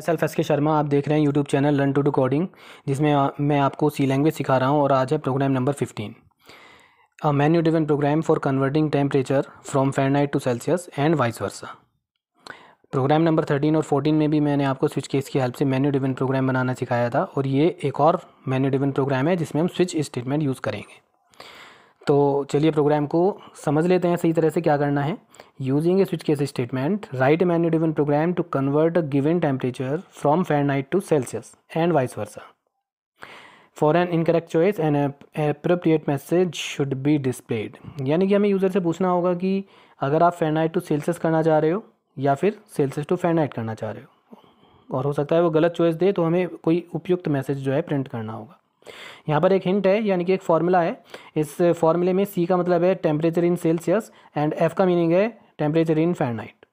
self S के शर्मा आप देख रहे हैं YouTube channel learn to do coding जिसमें मैं आपको सी लैंग्वेज सिखा रहा हूँ और आज है program number fifteen a menu डिवेंट program for converting temperature from Fahrenheit to Celsius and vice versa program number thirteen और फोर्टीन में भी मैंने आपको स्विच केस की हेल्प से मेन्यू डिवेंट प्रोग्राम बनाना सिखाया था और ये एक और मेन्यू ड्रिवन प्रोग्राम है जिसमें हम स्विच स्टेटमेंट यूज़ करेंगे तो चलिए प्रोग्राम को समझ लेते हैं सही तरह से क्या करना है using a switch case statement right menu driven program to convert a given temperature from Fahrenheit to Celsius and vice versa for an incorrect choice an appropriate message should be displayed यानी कि हमें user से पूछना होगा कि अगर आप Fahrenheit to Celsius करना चाह रहे हो या फिर सेल्सियस टू फेरनाइट करना चाह रहे हो और हो सकता है वो गलत चॉइस दे तो हमें कोई उपयुक्त मैसेज जो है प्रिंट करना होगा यहाँ पर एक हिंट है यानी कि एक फार्मूला है इस फार्मूले में सी का मतलब है temperature in Celsius and F का मीनिंग है टेम्परेचर इन फेरनाइट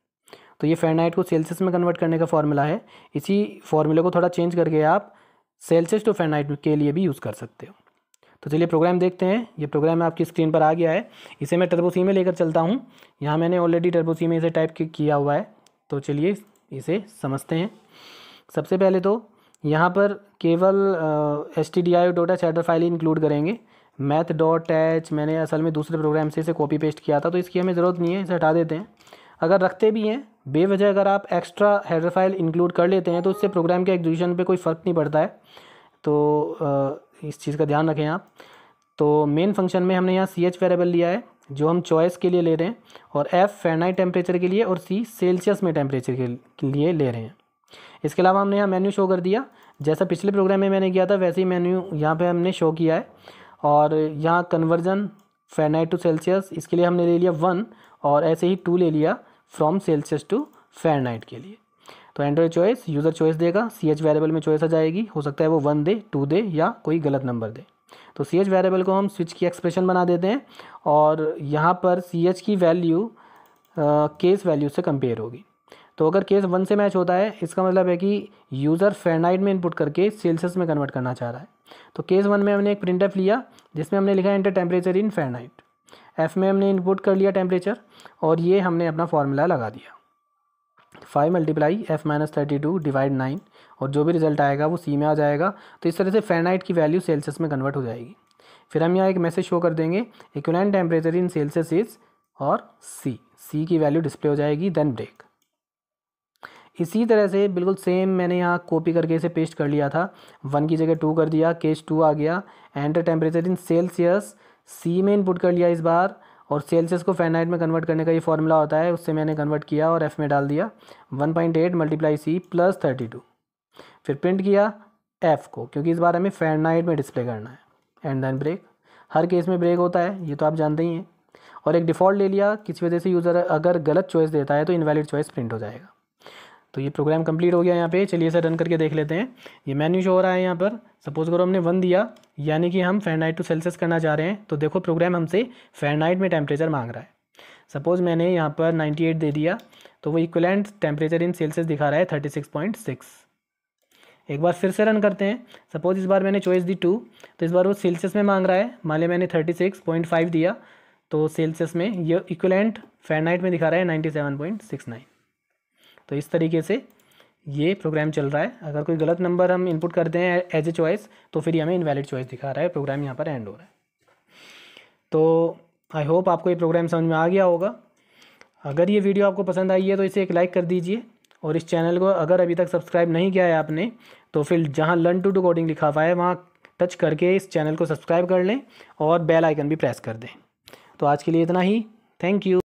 तो ये फेरनाइट को सेल्सियस में कन्वर्ट करने का फॉर्मूला है इसी फार्मूले को थोड़ा चेंज करके आप सेल्सियस टू फेरनाइट के लिए भी यूज़ कर सकते हो तो चलिए प्रोग्राम देखते हैं ये प्रोग्राम आपकी स्क्रीन पर आ गया है इसे मैं टर्बोसी में लेकर चलता हूँ यहाँ मैंने ऑलरेडी टर्बोसी में इसे टाइप किया हुआ है तो चलिए इसे समझते हैं सबसे पहले तो यहाँ पर केवल S T D I dot H header file include करेंगे मैथ डॉट एच मैंने असल में दूसरे प्रोग्राम से इसे कॉपी पेस्ट किया था तो इसकी हमें ज़रूरत नहीं है इसे हटा देते हैं अगर रखते भी हैं बेवजह अगर आप एक्स्ट्रा हेडर फाइल इंक्लूड कर लेते हैं तो उससे प्रोग्राम के एग्जीक्यूशन पे कोई फ़र्क नहीं पड़ता है तो इस चीज़ का ध्यान रखें आप तो मेन फंक्शन में हमने यहाँ सी एच वेरेबल लिया है जो हम चॉइस के लिए ले रहे हैं और एफ़ फेनाइट टेम्परेचर के लिए और सी सेल्सियस में टेम्परेचर के लिए ले रहे हैं इसके अलावा हमने यहाँ मेन्यू शो कर दिया जैसा पिछले प्रोग्राम में मैंने किया था वैसे ही मेन्यू यहाँ पे हमने शो किया है और यहाँ कन्वर्जन फेनाइट टू सेल्सियस इसके लिए हमने ले लिया वन और ऐसे ही टू ले लिया फ्रॉम सेल्सियस टू फेनाइट के लिए तो एंड्रॉयड चॉइस यूज़र चॉइस देगा सी एच वेरेबल में चॉइस आ जाएगी हो सकता है वो वन दे टू दे या कोई गलत नंबर दे तो सी एच वेरेबल को हम स्विच की एक्सप्रेशन बना देते हैं और यहाँ पर सी एच की वैल्यू केस वैल्यू से कंपेयर होगी तो अगर केस वन से मैच होता है इसका मतलब है कि यूज़र फेरनाइट में इनपुट करके सेल्सियस में कन्वर्ट करना चाह रहा है तो केस वन में हमने एक प्रिंट एफ लिया जिसमें हमने लिखा enter temperature in Fahrenheit F में हमने इनपुट कर लिया टेम्परेचर और ये हमने अपना फॉर्मूला लगा दिया five multiply F minus thirty two divide nine और जो भी रिजल्ट आएगा वो सी में आ जाएगा तो इस तरह से फेरनाइट की वैल्यू सेल्सियस में कन्वर्ट हो जाएगी फिर हम यहाँ एक मैसेज शो कर देंगे equivalent temperature in Celsius is और सी सी की वैल्यू डिस्प्ले हो जाएगी देन ब्रेक इसी तरह से बिल्कुल सेम मैंने यहाँ कॉपी करके इसे पेस्ट कर लिया था वन की जगह टू कर दिया केस टू आ गया enter temperature in Celsius C में इनपुट कर लिया इस बार और सेल्सियस को फेनाइट में कन्वर्ट करने का ये फॉर्मूला होता है उससे मैंने कन्वर्ट किया और एफ़ में डाल दिया one point eight multiply C plus thirty two फिर प्रिंट किया एफ़ को क्योंकि इस बार हमें फेनाइट में डिस्प्ले करना है एंड देन ब्रेक हर केस में ब्रेक होता है ये तो आप जानते ही हैं और एक डिफ़ॉल्ट ले लिया किसी वजह से यूज़र अगर गलत चॉइस देता है तो इनवैलिड चॉइस प्रिंट हो जाएगा तो ये प्रोग्राम कंप्लीट हो गया यहाँ पे चलिए सर रन करके देख लेते हैं ये मेन्यू शो हो रहा है यहाँ पर सपोज करो हमने वन दिया यानी कि हम फेरनाइट टू सेल्सियस करना चाह रहे हैं तो देखो प्रोग्राम हमसे फेरनाइट में टेम्परेचर मांग रहा है सपोज़ मैंने यहाँ पर 98 दे दिया तो वो इक्वलेंट टेम्परेचर इन सेल्सियस दिखा रहा है सिक्स एक बार फिर से रन करते हैं सपोज़ इस बार मैंने चॉइस दी टू तो इस बार वो सेल्सियस में मांग रहा है मान लिया मैंने फाइव दिया तो सेल्सियस में ये इक्वलेंट फेरनाइट में दिखा रहा है नाइन तो इस तरीके से ये प्रोग्राम चल रहा है अगर कोई गलत नंबर हम इनपुट करते हैं एज ए चॉइस तो फिर हमें इनवैलिड चॉइस दिखा रहा है प्रोग्राम यहाँ पर एंड हो रहा है तो आई होप आपको ये प्रोग्राम समझ में आ गया होगा अगर ये वीडियो आपको पसंद आई है तो इसे एक लाइक कर दीजिए और इस चैनल को अगर अभी तक सब्सक्राइब नहीं किया है आपने तो फिर जहाँ लर्न टू डू कोडिंग लिखा हुआ है वहाँ टच करके इस चैनल को सब्सक्राइब कर लें और बेल आइकन भी प्रेस कर दें तो आज के लिए इतना ही थैंक यू